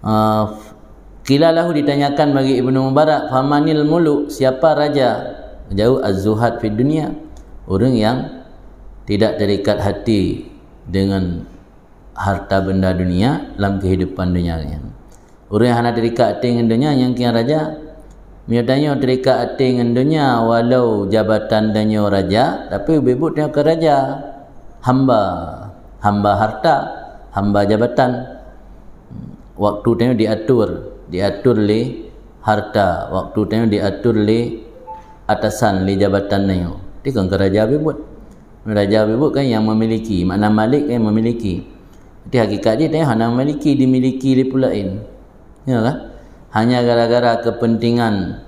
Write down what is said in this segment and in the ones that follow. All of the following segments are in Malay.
Ah, kilalahu ditanyakan bagi Ibnu Mubarak Famanil mulu Siapa raja Jauh az-zuhad fi dunia Orang yang Tidak terikat hati Dengan Harta benda dunia Dalam kehidupan dunia Orang yang hanya terikat hati dengan dunia Yang kian raja Mereka terikat hati dengan dunia Walau jabatan danyo raja Tapi bebut tanya ke raja Hamba Hamba harta Hamba jabatan waktu tengok diatur diatur le harta waktu tengok diatur le atasan le jabatan ni dia kan kerajaan habis buat Raja Bebut kan yang memiliki Makna Malik kan yang memiliki Jadi hakikat dia tanya Hana memiliki Dimiliki dia pula in Ya lah Hanya gara-gara kepentingan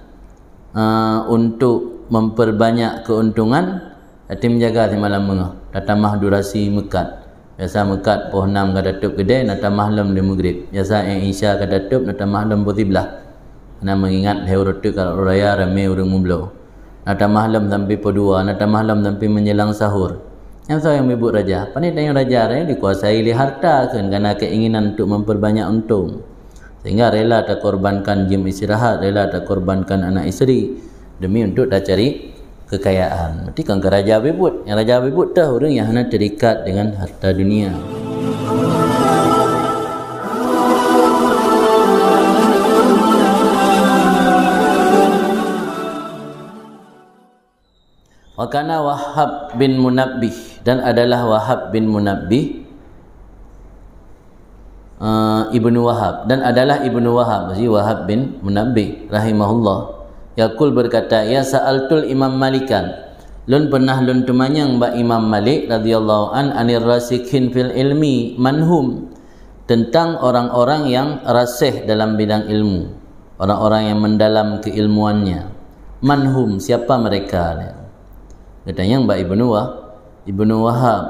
uh, Untuk memperbanyak keuntungan Hati menjaga di malam bengah Datang mahdurasi mekat biasa mekat poh enam ke datuk gede, dek nata mahlam di maghrib biasa yang isya ke datuk nata mahlam putih belah kena mengingat hewa rotuk kalau raya ramai orang mumblo nata mahlam sampai pedua nata mahlam sampai menjelang sahur yang saya yang ibu raja panit yang raja yang dikuasai oleh harta kan kerana keinginan untuk memperbanyak untung sehingga rela tak korbankan jim istirahat rela tak korbankan anak isteri demi untuk tak cari kekayaan. Mesti kan raja bebut. Yang raja bebut dah orang yang hanya terikat dengan harta dunia. Wakana Wahab bin Munabbih dan adalah Wahab bin Munabbih eh, ibnu Wahab dan adalah ibnu Wahab si Wahab bin Munabbih rahimahullah Yakul berkata, "Ya sa'altul Imam Malikan, lun pernah lun temanyang ba Imam Malik radhiyallahu an anir rasikhin fil ilmi manhum?" Tentang orang-orang yang rasih dalam bidang ilmu, orang-orang yang mendalam keilmuannya. Manhum, siapa mereka? Kata yang Mbak Ibnu Wah, Ibnu Wahab.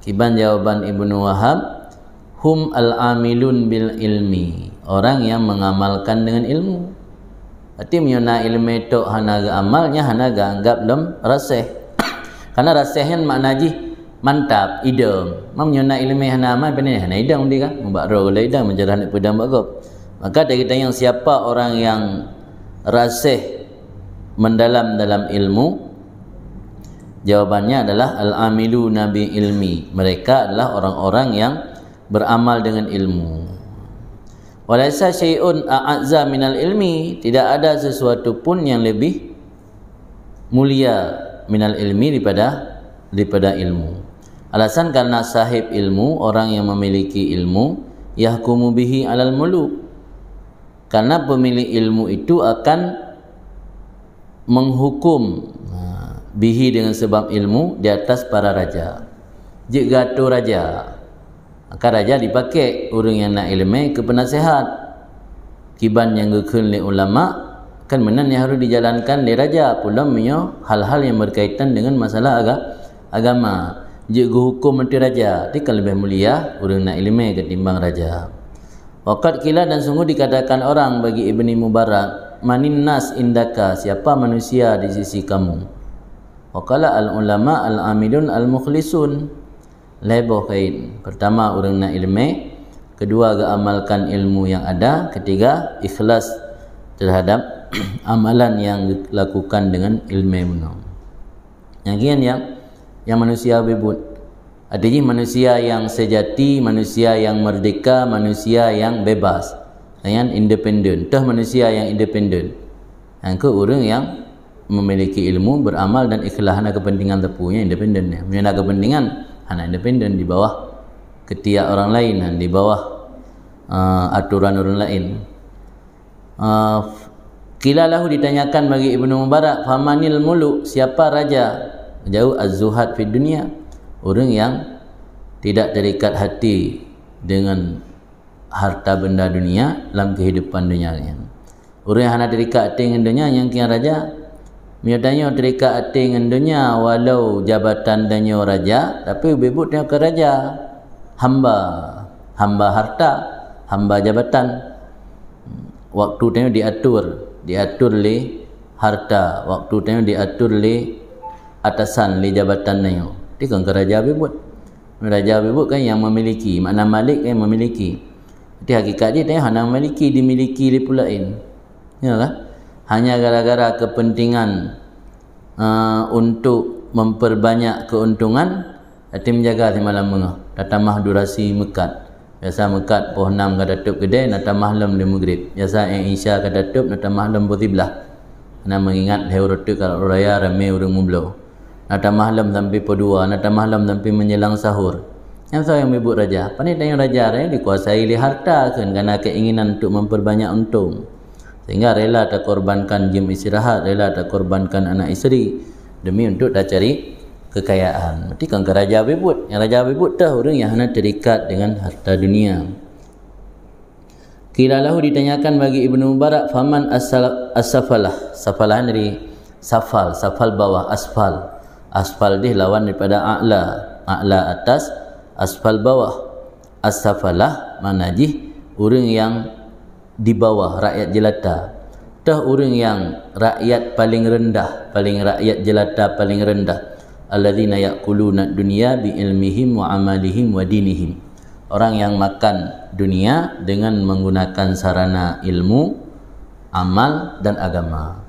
Kiban jawaban Ibnu Wahab, hum al-amilun bil ilmi, orang yang mengamalkan dengan ilmu. Artinya na ilmu itu hana ga amalnya hanaga anggap dem rasih. Karena rasih yang makna ji mantap idam. Mam nyona ilmu hanama pene hana idam di ka. Mbak ro le idem menjerah nak pedam bagop. Maka kita yang siapa orang yang rasih mendalam dalam ilmu Jawabannya adalah al-amilu nabi ilmi. Mereka adalah orang-orang yang beramal dengan ilmu. Walaysa syai'un a'azza minal ilmi Tidak ada sesuatu pun yang lebih Mulia minal ilmi daripada Daripada ilmu Alasan karena sahib ilmu Orang yang memiliki ilmu Yahkumu bihi alal mulu. Karena pemilik ilmu itu akan Menghukum ha, Bihi dengan sebab ilmu Di atas para raja Jika tu raja raja dipakai orang yang nak ilmu ke penasihat. Kiban yang gekun le ulama kan menan yang harus dijalankan le raja pula menyo hal-hal yang berkaitan dengan masalah aga, agama. Jika hukum menteri raja, dia kan lebih mulia orang nak ilmu ketimbang raja. Wakat kila dan sungguh dikatakan orang bagi ibni Mubarak manin nas indaka siapa manusia di sisi kamu. Wakala al ulama al amilun al mukhlisun label khair pertama orang nak ilmu kedua ga amalkan ilmu yang ada ketiga ikhlas terhadap amalan yang dilakukan dengan ilmu mano yang kian yang yang manusia bebut artinya manusia yang sejati manusia yang merdeka manusia yang bebas yang independen tah manusia yang independen yang ke orang yang memiliki ilmu beramal dan ikhlas nak kepentingan tepunya independennya. ya. kepentingan anak independen di bawah ketiak orang lain dan di bawah uh, aturan orang lain uh, kilalahu ditanyakan bagi Ibnu Mubarak famanil mulu siapa raja jauh az fit dunia orang yang tidak terikat hati dengan harta benda dunia dalam kehidupan dunianya. orang yang hendak terikat dengan dunia yang kian raja Miadanya terika hati dengan dunia walau jabatan danyo raja tapi bebut dia ke raja. Hamba, hamba harta, hamba jabatan. Hmm, waktu tanya diatur, diatur le harta, waktu tanya diatur le atasan le jabatan danyo. Dia kan ke raja bebut. Raja bebut kan yang memiliki, makna malik kan yang memiliki. Jadi hakikat dia tanya hanang memiliki, dimiliki le pula in. Ya lah hanya gara-gara kepentingan uh, untuk memperbanyak keuntungan hati menjaga di malam mengah datamah durasi mekat biasa mekat poh enam ke datuk gede datamah lem di maghrib biasa yang isya ke datuk datamah lem putih kena mengingat hewa kalau raya ramai urung mublo datamah lem sampai pedua datamah lem sampai menjelang sahur yang saya membuat raja panitanya raja ya, dikuasai oleh harta kerana keinginan untuk memperbanyak untung sehingga rela tak korbankan jam istirahat rela tak korbankan anak isteri demi untuk dah cari kekayaan mesti kan raja bebut yang raja bebut dah orang yang hanya terikat dengan harta dunia kilalahu ditanyakan bagi ibnu mubarak faman asal asafalah safalah dari safal safal bawah asfal asfal dia lawan daripada a'la a'la atas asfal bawah asafalah manajih orang yang di bawah rakyat jelata dah orang yang rakyat paling rendah paling rakyat jelata paling rendah alladzina yaquluna dunya bi ilmihim wa amalihim wa dinihim orang yang makan dunia dengan menggunakan sarana ilmu amal dan agama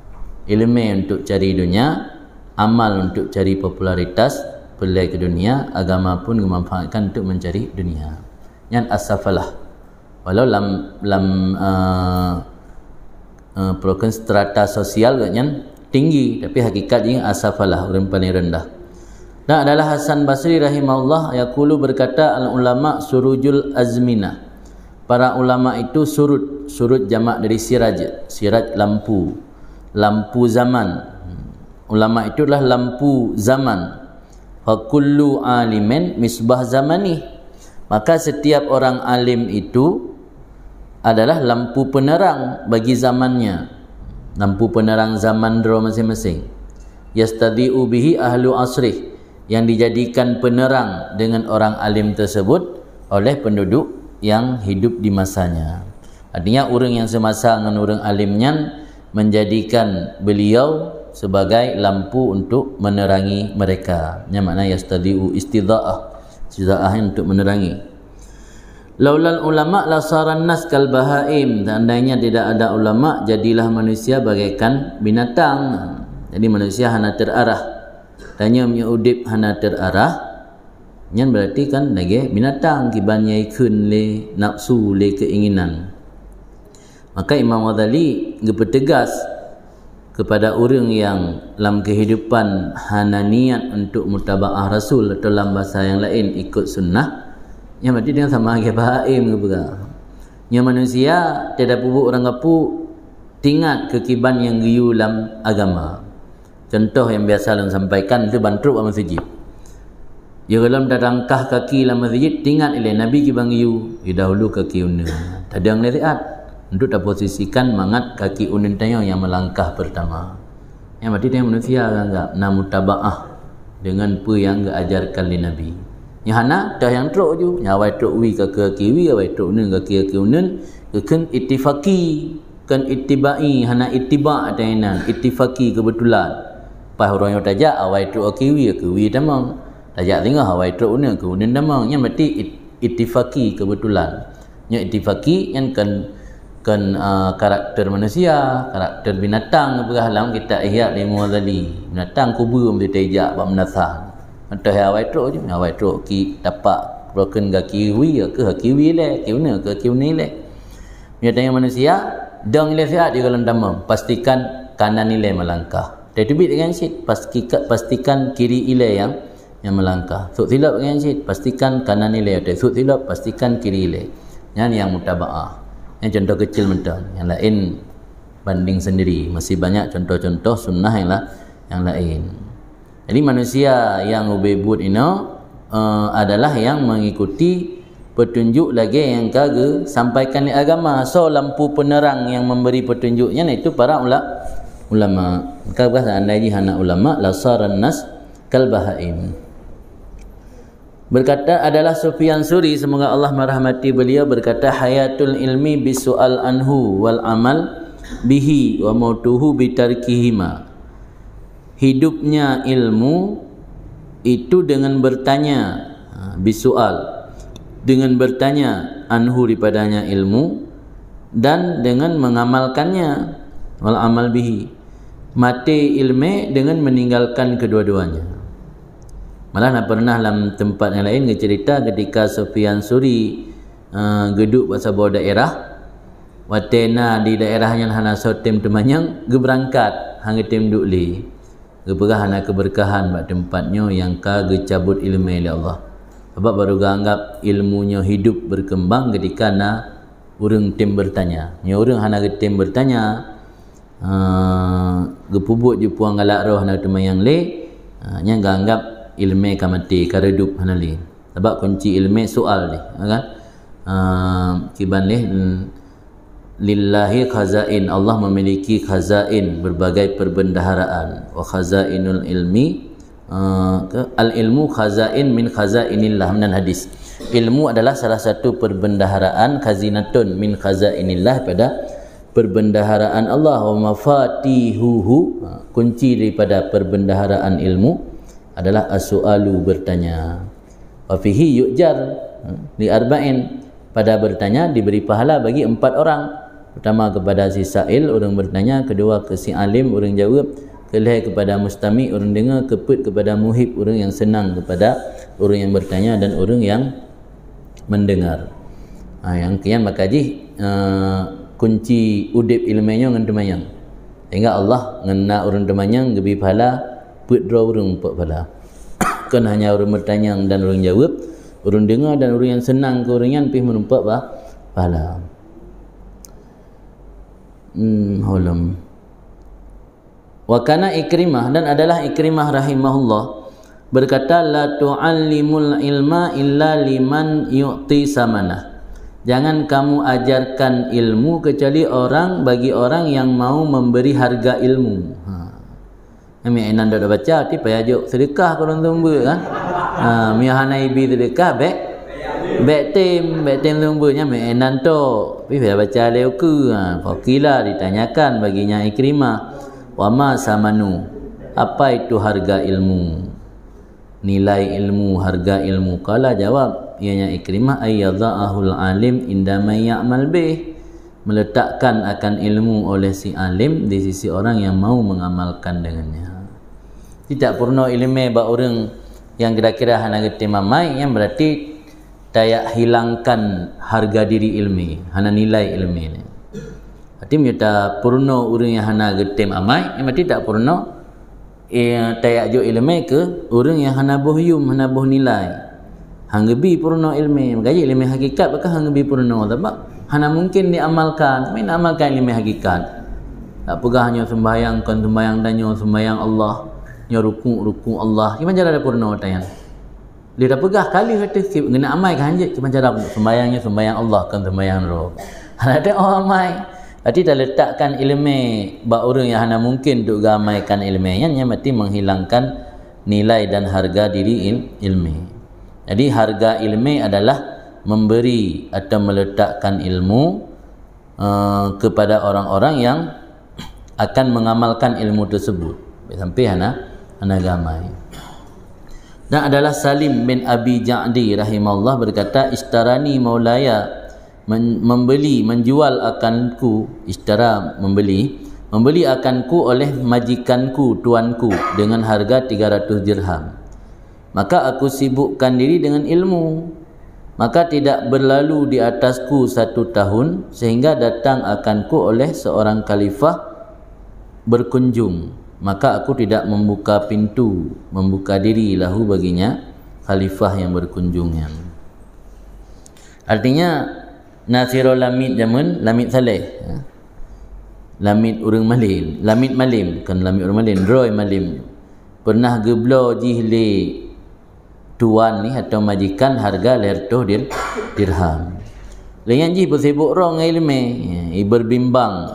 ilmu untuk cari dunia amal untuk cari popularitas pelai ke dunia agama pun dimanfaatkan untuk mencari dunia yang asafalah as walau dalam lam uh, uh, perlukan strata sosial katnya tinggi tapi hakikatnya asafalah orang paling rendah Nah, adalah Hasan Basri rahimahullah yaqulu berkata al ulama surujul azmina para ulama itu surut surut jamak dari siraj siraj lampu lampu zaman ulama itu itulah lampu zaman fa kullu misbah zamani maka setiap orang alim itu adalah lampu penerang bagi zamannya lampu penerang zaman dera masing-masing yastadhi'u bihi ahlu asrih yang dijadikan penerang dengan orang alim tersebut oleh penduduk yang hidup di masanya artinya orang yang semasa dengan orang alimnya menjadikan beliau sebagai lampu untuk menerangi mereka yang makna yastadhi'u istidha'ah istidha'ah untuk menerangi Laulal ulama la saran nas kal bahaim. tandanya tidak ada ulama, jadilah manusia bagaikan binatang. Jadi manusia hana terarah. Tanya mi udip hana terarah. Yang berarti kan lagi binatang kibanyai kun le nafsu le keinginan. Maka Imam Wadali gepetegas kepada orang yang dalam kehidupan hana niat untuk mutaba'ah Rasul atau dalam bahasa yang lain ikut sunnah. Yang berarti dengan sama agak baim ke bukan? Yang manusia tidak bubuk orang apu tingat kekiban yang riu dalam agama. Contoh yang biasa dalam sampaikan itu bantu dalam masjid. Ya dalam datangkah kaki dalam masjid tingat ilai Nabi kibang riu ya dahulu kaki unu. Tadi yang nasihat untuk dapat posisikan mangat kaki unu tanya yang melangkah pertama. Yang berarti dengan manusia kan enggak namu tabaah dengan pu yang diajarkan oleh Nabi. Nyahana dah yang teruk ju. Nyawai teruk wi ke ke ke wi. Nyawai teruk nun ke ke ke nun. Kekan itifaki. Kan itibai. Hana itibak atas inan. Itifaki kebetulan. Pas orang yang tajak. Awai teruk ke wi ya ke wi damang. Tajak tengah. Awai teruk nun ya ke nun damang. Yang mati ittifaki kebetulan. Yang ittifaki yang kan kan ah, karakter manusia, karakter binatang berhalam kita ihya lima kali. Binatang kubur mesti tajak buat menasah. Mata hai awai truk je. Awai truk ki tapak broken ga kiwi ke ha kiwi le, kiwi ke kiwi le. Dia tanya manusia, dong le sihat di dalam dama. Pastikan kanan ni le melangkah. Tetubit dengan sit, pastikan pastikan kiri ile yang yang melangkah. Sut silap dengan sit, pastikan kanan ni le ada. silap pastikan kiri ile. Yang yang mutabaah. Yang contoh kecil mentang. Yang lain banding sendiri. Masih banyak contoh-contoh sunnah yang lah yang lain. Jadi manusia yang ubebut ini uh, adalah yang mengikuti petunjuk lagi yang kaga sampaikan di agama. So lampu penerang yang memberi petunjuknya itu para ula, ulama. Kau anda andai jihana ulama la saran nas kalbahaim. Berkata adalah Sufyan Suri semoga Allah merahmati beliau berkata hayatul ilmi bisual anhu wal amal bihi wa mautuhu bitarkihima. Berkata hidupnya ilmu itu dengan bertanya ha, bisual dengan bertanya anhu daripadanya ilmu dan dengan mengamalkannya wal amal bihi mati ilmu dengan meninggalkan kedua-duanya malah nak pernah dalam tempat yang lain cerita ketika Sofian Suri uh, geduk pasal bawah daerah Watena di daerahnya Hana lah, Sotim Temanyang Geberangkat Hangitim Dukli anak keberkahan mak tempatnya yang kaga cabut ilmu ila Allah sebab baru ganggap ilmunya hidup berkembang ketika na orang tim bertanya ni orang hana tim bertanya ha uh, gepubut je puang galak roh nak tu yang le ha uh, ah, yang anggap ilmu kamati karedup hana le sebab kunci ilmu soal ni kan ha uh, kiban le lillahi khazain Allah memiliki khazain berbagai perbendaharaan wa khazainul ilmi uh, al ilmu khazain min khazainillah dan hadis ilmu adalah salah satu perbendaharaan khazinatun min khazainillah pada perbendaharaan Allah wa mafatihuhu ha, kunci daripada perbendaharaan ilmu adalah as bertanya wa fihi yujar ha, li arba'in pada bertanya diberi pahala bagi empat orang pertama kepada si Sa'il orang bertanya kedua ke si Alim orang jawab kelihat kepada mustami orang dengar keput kepada muhib orang yang senang kepada orang yang bertanya dan orang yang mendengar ha, yang kian makaji uh, kunci udip ilmenya dengan teman yang sehingga Allah mengenal orang teman yang lebih pahala buat dua orang empat pahala kan hanya orang bertanya dan orang jawab orang dengar dan orang yang senang ke orang yang pergi menumpuk pahala hmm, wakana ikrimah dan adalah ikrimah rahimahullah berkata la tu'allimul ilma illa liman yu'ti samanah jangan kamu ajarkan ilmu kecuali orang bagi orang yang mau memberi harga ilmu ha. Ami enan dah baca ti payajuk sedekah kalau tumbu kan. Ha, ha miah nai bi sedekah bek. Bek tim, bek tim tumbunya me enan tok tapi bila baca leuku ha, fakila ditanyakan baginya ikrimah wa ma samanu apa itu harga ilmu nilai ilmu harga ilmu kala jawab ianya ikrimah ayyadha'ahul alim indama ya'mal bih meletakkan akan ilmu oleh si alim di sisi orang yang mau mengamalkan dengannya tidak purno ilmu ba orang yang kira-kira hanang timamai yang berarti daya hilangkan harga diri ilmi hana nilai ilmi ni hati menyata purno urung yang hana getem amai yang mati tak purno ia eh, daya jo ilmi ke urung yang hana bohium hana boh nilai hanggebi purno ilmi gaji ilmi hakikat bakah hanggebi purno sebab hana mungkin diamalkan main amalkan ilmi hakikat tak pegah hanya sembahyang kan sembahyang dan nyo sembahyang Allah nyo rukuk rukuk Allah gimana jalan purno tayang dia dah pegah kali kata sikit kena amai kan je macam cara sembahyangnya sembahyang Allah kan sembahyang roh ada orang oh, amai Tadi dah letakkan ilmu bak orang yang hana mungkin duk gamaikan ilmu yang yang mati menghilangkan nilai dan harga diri il, ilmu. Jadi harga ilmu adalah memberi atau meletakkan ilmu uh, kepada orang-orang yang akan mengamalkan ilmu tersebut. Sampai hana hana gamai dan adalah Salim bin Abi Ja'di rahimahullah berkata istarani maulaya men- membeli menjual akanku istara membeli membeli akanku oleh majikanku tuanku dengan harga 300 dirham maka aku sibukkan diri dengan ilmu maka tidak berlalu di atasku satu tahun sehingga datang akanku oleh seorang khalifah berkunjung maka aku tidak membuka pintu membuka diri lahu baginya khalifah yang berkunjungnya artinya nasiro lamit jamun lamit saleh ya. lamit urang malim lamit malim kan lamit urang malim roy malim pernah geblo jihli tuan ni atau majikan harga lertoh dir dirham lain ji bersibuk roh ngai ilmu ya, berbimbang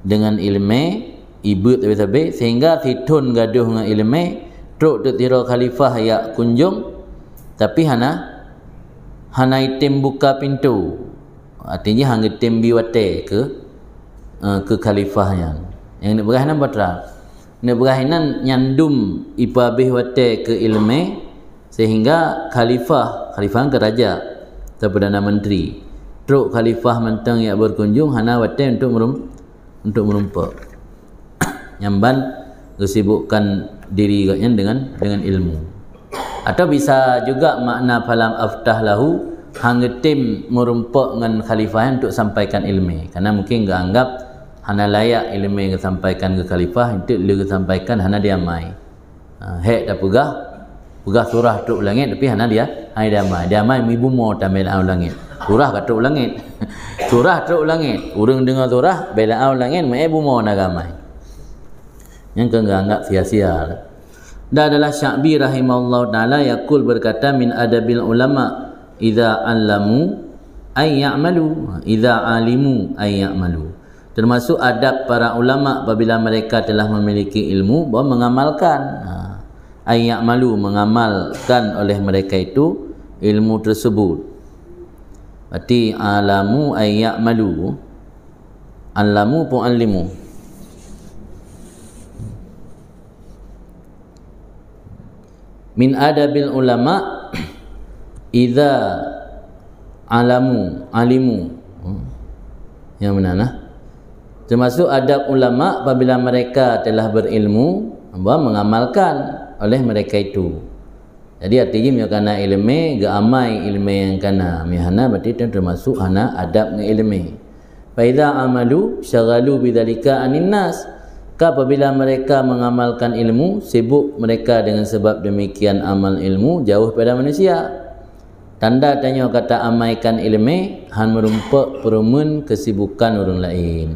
dengan ilmu Ibu tapi-tapi sehingga titun gaduh dengan ilmu truk tu tiro khalifah ya kunjung tapi hana hana item buka pintu artinya hang item bi wate ke uh, ke khalifah yang yang nak berah nampak tak nak berah nan nyandum ipabih wate ke ilmu sehingga khalifah khalifah keraja atau perdana menteri truk khalifah mentang yang berkunjung hana wate untuk merum untuk merumpak nyamban sibukkan diri katanya dengan dengan ilmu atau bisa juga makna falam aftah lahu hang tim merumpak dengan khalifah untuk sampaikan ilmu karena mungkin enggak anggap hana layak ilmu yang disampaikan ke khalifah itu dia disampaikan hana dia mai ha, hek dah pegah pegah surah tu langit tapi hana dia hai dia mai dia mai mi bumo tamel au langit surah kat tu langit surah tu langit urang dengar surah bela au langit mai bumo nagamai yang keganggak sia-sia lah. dan adalah Syakbi rahimahullah ta'ala yakul berkata min adabil ulama idha alamu ay ya'malu idha alimu ay ya'malu termasuk adab para ulama apabila mereka telah memiliki ilmu bahawa mengamalkan ha, ay malu mengamalkan oleh mereka itu ilmu tersebut berarti alamu ay malu, alamu pu'allimu min adabil ulama idza alamu alimu hmm. yang mana nah? termasuk adab ulama apabila mereka telah berilmu bahawa mengamalkan oleh mereka itu jadi artinya mi kana ilmi ga amai ilmi yang kana mi hana berarti termasuk hana adab ngilmi fa idza amalu syaghalu bidzalika anin nas Maka apabila mereka mengamalkan ilmu, sibuk mereka dengan sebab demikian amal ilmu jauh pada manusia. Tanda tanya kata amalkan ilmu, han merumpak perumun kesibukan orang lain.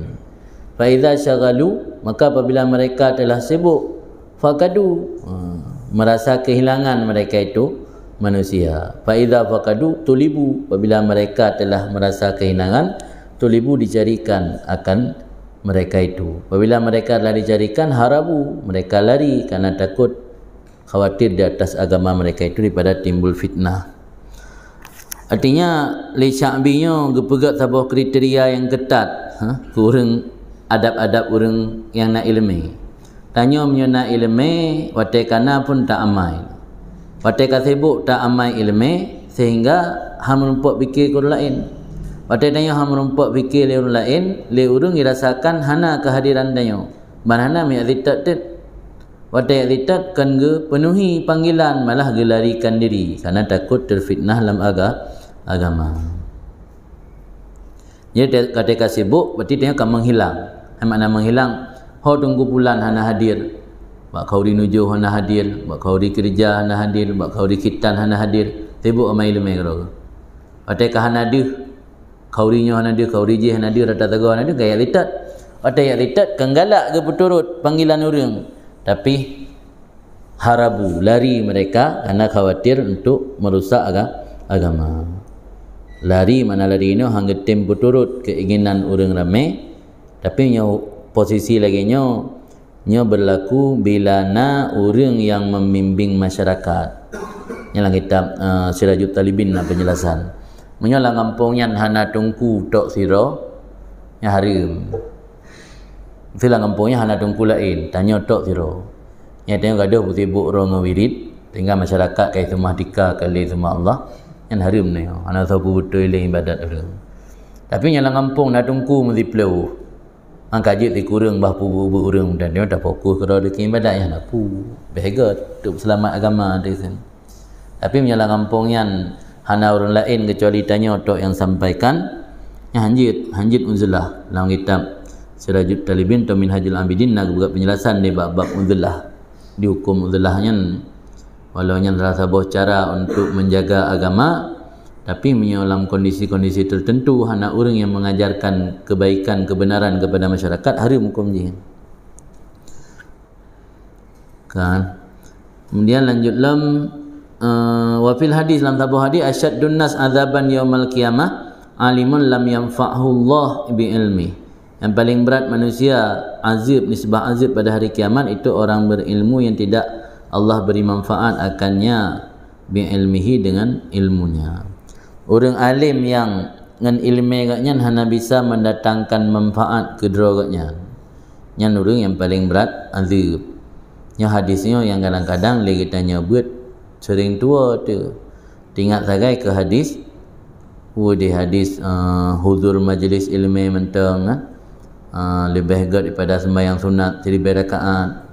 Faizah syagalu, maka apabila mereka telah sibuk, fakadu, ha, merasa kehilangan mereka itu manusia. Faizah fakadu, tulibu, apabila mereka telah merasa kehilangan, tulibu dicarikan akan mereka itu. Apabila mereka lari carikan harabu, mereka lari karena takut khawatir di atas agama mereka itu daripada timbul fitnah. Artinya li syabinyo gepegak tabuh kriteria yang ketat, ha? kurang adab-adab orang yang nak ilmu. Tanya menyo nak ilmu, wate kana pun tak amai. Wate kasebuk tak amai ilmu, sehingga hamun pok pikir kur lain. Patai danyo ham rumpak fikir le urung lain, le urung irasakan hana kehadiran danyo. Manhana mi azitat tit. Patai azitat kan ge penuhi panggilan malah gelarikan diri. Karena takut terfitnah dalam aga, agama. Jadi ketika sibuk, berarti dia akan menghilang. Yang mana menghilang, Ho tunggu bulan hana hadir. Bak kau di nuju hana hadir. Bak kau di kerja hana hadir. Bak kau di kitan hana hadir. Sibuk sama ilmu yang kata. Ketika hana hadir, Kaurinya hana dia, kaurijih hana dia, rata tegak hana dia, gaya litat. Ada yang litat, kenggalak ke puturut panggilan orang. Tapi, harabu, lari mereka kerana khawatir untuk merusak agama. Lari mana lari ini, hangga tim puturut keinginan orang ramai. Tapi, nyaw, posisi lagi nyo, nyo berlaku bila na orang yang membimbing masyarakat. Yang kita uh, eh, Sirajut Talibin nak penjelasan menyala ngampung yan hana tungku tok siro yang harim sila ngampung yan hana tungku lain tanya tok siro yang tengok ada bukti buk romo wirid tinggal masyarakat kai semua dika kali semua Allah yang harim ni lah hana sabu betul ilang ibadat ada tapi nyala ngampung na tungku mesti pelu angkajit di kurung bah pu bu urung dan dia dah fokus kerana dia ibadat yang nak pu behega untuk selamat agama tapi menyala ngampung yang hana orang lain kecuali tanya otak yang sampaikan ya, hanjid hanjid unzullah dalam kitab sirajud talibin atau minhajul ambidin nak buka penjelasan di bab-bab unzullah dihukum unzullahnya walaunya terasa bahawa cara untuk menjaga agama tapi dalam kondisi-kondisi tertentu hana orang yang mengajarkan kebaikan kebenaran kepada masyarakat hari hukum jihin kan kemudian lanjut lam uh, eh, wafil hadis dalam tabu hadis asyad dunnas azaban yaumal qiyamah alimun lam yanfa'hu Allah bi ilmi yang paling berat manusia azib nisbah azib pada hari kiamat itu orang berilmu yang tidak Allah beri manfaat akannya bi ilmihi dengan ilmunya orang alim yang dengan ilmu agaknya hanya bisa mendatangkan manfaat ke derogatnya yang orang yang paling berat azib yang hadisnya yang kadang-kadang lagi tanya buat sering tua tu tingat sangat ke hadis wo oh, di hadis uh, huzur majlis ilmu mentang ah. uh, lebih gad daripada sembahyang sunat tiri berakaat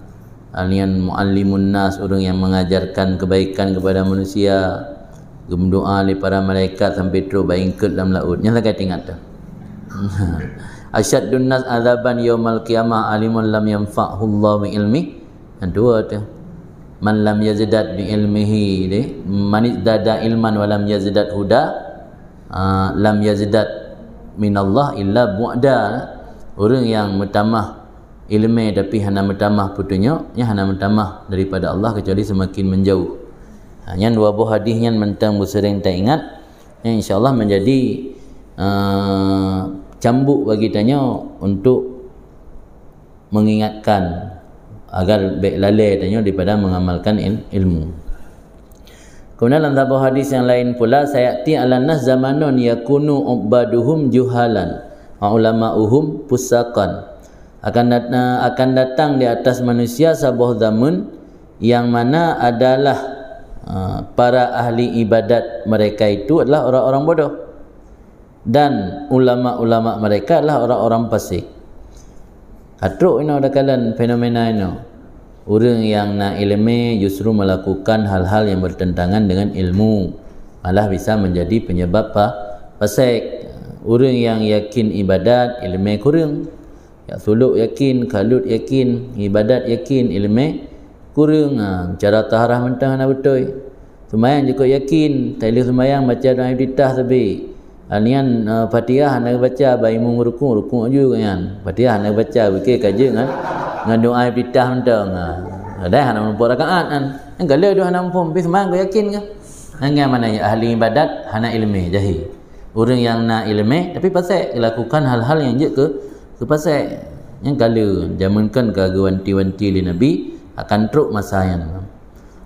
alian muallimun nas orang yang mengajarkan kebaikan kepada manusia gemdoa li para malaikat sampai tro baingkut dalam laut nya sangat tingat tu asyaddun nas azaban yaumal qiyamah alimun lam yanfa'hu Allah bi ilmi dua tu man lam yazidat bi ilmihi ni man izdada ilman wa lam yazidat huda uh, lam yazidat min Allah illa bua'da orang yang mertamah ilmu tapi hana mertamah putunya ya hana mertamah daripada Allah kecuali semakin menjauh ha, yang dua buah hadis yang mentang bersering tak ingat ya insyaallah menjadi uh, cambuk bagi tanya untuk mengingatkan agar baik lalai tanya daripada mengamalkan ilmu kemudian dalam sebuah hadis yang lain pula saya ti alannas zamanun yakunu ubaduhum juhalan ulama uhum pusakan akan datang, eh, akan datang di atas manusia sebuah zaman yang mana adalah eh, para ahli ibadat mereka itu adalah orang-orang bodoh dan ulama-ulama mereka adalah orang-orang fasik Atruk ino kalan fenomena ino. Orang yang nak ilmu justru melakukan hal-hal yang bertentangan dengan ilmu. Malah bisa menjadi penyebab apa? Pasek. Orang yang yakin ibadat, ilmu kurang. Ya suluk yakin, kalut yakin, ibadat yakin, ilmu kurang. Ha, cara taharah mentah nak betul. Semayang cukup yakin. Tak boleh semayang baca doa ibadah sebeg. Ah, ni kan uh, ah, Fatihah nak baca bayi mu rukun rukun juga kan. Fatihah nak baca fikir kaje kan. Dengan doa fitah mentang. Ada ah. hanya mampu rakaat kan. Yang kala dia hanya mampu bis man ko yakin ke? Hanya mana yang ahli ibadat hana ilmu jahil. Orang yang nak ilmu tapi pasal lakukan hal-hal yang je ke ke pasal yang kala jamankan ke wanti-wanti li nabi akan teruk masa yang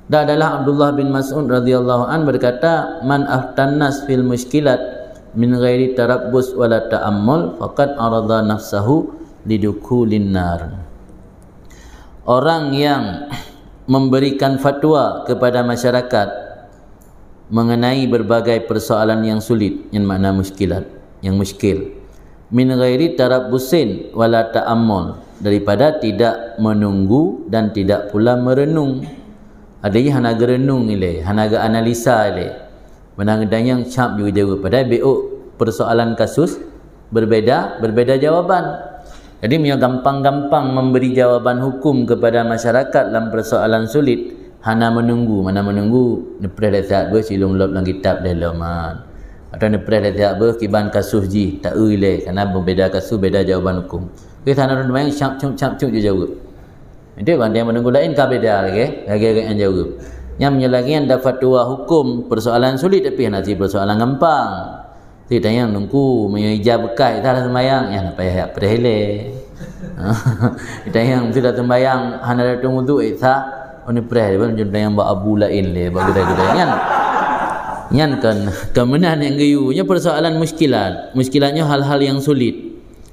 dan adalah Abdullah bin Mas'ud radhiyallahu an berkata man aftannas fil muskilat min ghairi tarabbus wala ta'ammul faqad arada nafsahu lidukhulin nar orang yang memberikan fatwa kepada masyarakat mengenai berbagai persoalan yang sulit yang makna muskilat yang muskil min ghairi tarabbusin wala ta'ammul daripada tidak menunggu dan tidak pula merenung ada yang hanaga renung ile hanaga analisa ile yang cap juga dia Padahal BO persoalan kasus berbeda berbeza jawapan. Jadi mereka gampang-gampang memberi jawapan hukum kepada masyarakat dalam persoalan sulit hanya menunggu mana menunggu nepres lezat ber silung lop lang kitab dah lama atau nepres lezat ber kiban kasus ji tak ule karena berbeza kasus berbeza jawapan hukum. Jadi tanah rumah yang cap cap cap cap jawab. Nanti bantai menunggu lain kabe dia lagi lagi lagi yang jawab. Okay? yang menyelagian dapat dua hukum persoalan sulit tapi nanti persoalan gampang tapi tanya nunggu mengijab bekas kita dah sembayang ya nak payah ya perhele kita yang tidak sembayang anda ada tunggu itu kita eh, ini oh, perhele pun jumpa yang buat abu lain le bagi kita kita yang yang kan kemenangan yang gayunya persoalan muskilat muskilatnya hal-hal yang sulit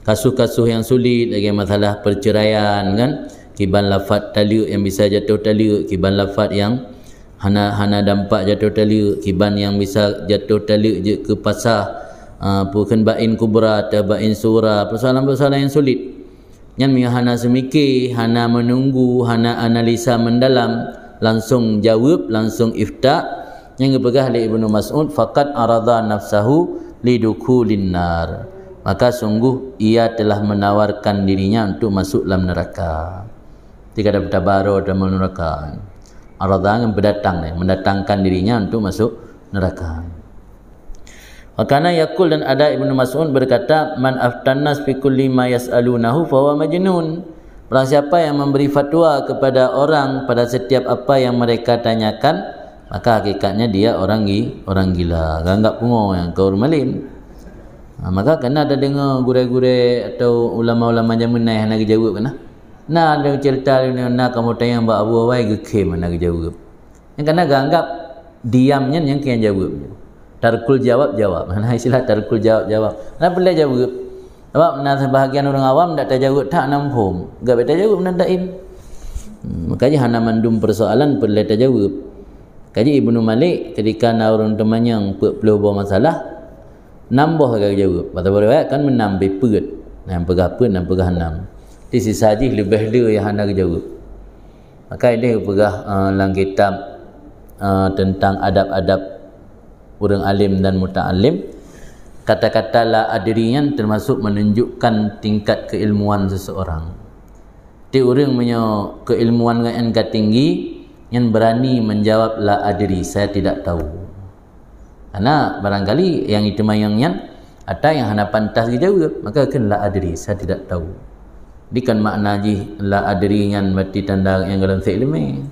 kasuh-kasuh yang sulit lagi masalah perceraian kan kiban lafad taliuk yang bisa jatuh taliuk kiban lafad yang hana hana dampak jatuh tali kiban yang bisa jatuh tali je ke pasah ah, uh, bukan bain kubra atau bain sura persoalan-persoalan yang sulit yang mi hana semiki hana menunggu hana analisa mendalam langsung jawab langsung ifta yang dipegah oleh Ibnu Mas'ud faqad arada nafsahu lidukulin nar maka sungguh ia telah menawarkan dirinya untuk masuk dalam neraka tidak ada benda dalam neraka aradhan yang berdatang ya, mendatangkan dirinya untuk masuk neraka Karena Yakul dan ada Ibn Mas'ud berkata man aftannas fi kulli ma yas'alunahu fa huwa majnun Barang siapa yang memberi fatwa kepada orang pada setiap apa yang mereka tanyakan maka hakikatnya dia orang gila, orang gila. Ganggap pengo yang kau malin. Ha, maka kena ada dengar gurai-gurai atau ulama-ulama zaman naik nak jawab kena. Kan? Nah, dengan cerita ni na kamu tanya mbak abu wai ke ke mana ke jawab yang kena anggap diamnya yang kena jawab tarkul jawab jawab mana istilah tarkul jawab jawab na boleh jawab sebab na sebahagian orang awam tak tahu jawab tak nampung gak betah jawab na daim hmm, makanya hana mandum persoalan pula tak jawab kaji ibnu malik ketika na orang temannya yang perlu buat masalah nambah gak jawab pada boleh kan menambah pet nah apa? pet nah pegah nambah di sisa hadis lebih dia yang anda kerja maka ini pegah uh, lang kitab uh, tentang adab-adab orang alim dan muta'alim kata-kata la adirinya termasuk menunjukkan tingkat keilmuan seseorang ti orang punya keilmuan yang enka tinggi yang berani menjawab la adiri saya tidak tahu karena barangkali yang itu mayangnya atau yang hana pantas kejauh. maka kan la adiri saya tidak tahu dikan makna ji la adrinyan mati tanda yang dalam se ilmi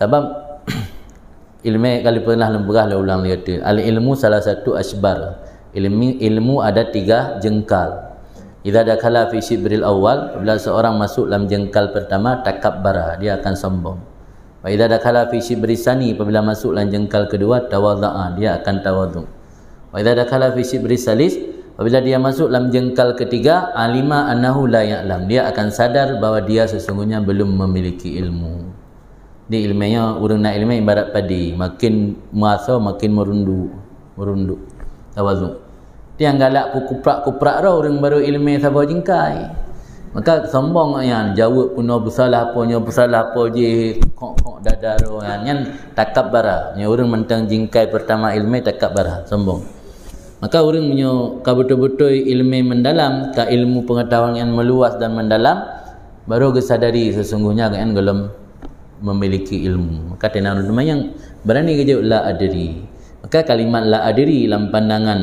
sebab ilmi kali pernah lembrah la ulang lihat al ilmu salah satu asbar ilmi ilmu ada tiga jengkal idza dakala fi sibril awal bila seorang masuk dalam jengkal pertama bara dia akan sombong wa idza dakala fi sibril sani apabila masuk dalam jengkal kedua tawadhaa dia akan tawadhu wa idza dakala fi sibril salis apabila dia masuk dalam jengkal ketiga alima ah, annahu la ya'lam dia akan sadar bahawa dia sesungguhnya belum memiliki ilmu ni ilmunya urang nak ilmu ibarat padi makin masa makin merundu merundu tawazu dia galak kuprak-kuprak dah orang baru ilmu sabar jengkai maka sombong lah, yang jawab puno oh, bersalah punya bersalah apa je kok-kok dadar orang yang takabbara ni ya, orang mentang jingkai pertama ilmu takabbara sombong maka orang punya kau betul-betul ilmu mendalam kau ilmu pengetahuan yang meluas dan mendalam baru kesadari sesungguhnya kan dalam memiliki ilmu maka tenang lumayan yang berani kerja la adiri maka kalimat la adiri dalam pandangan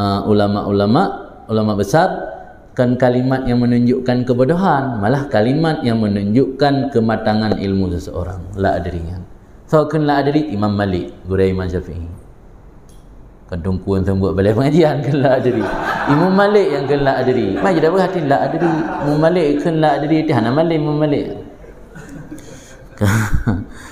uh, ulama-ulama uh, ulama besar kan kalimat yang menunjukkan kebodohan malah kalimat yang menunjukkan kematangan ilmu seseorang la adirinya kan. so kan la adiri imam malik gurai imam syafi'i pendungkuan tu buat balai pengajian kena adri imam malik yang kena adri mai dah berhati la adri imam malik kena adri tihana malik imam malik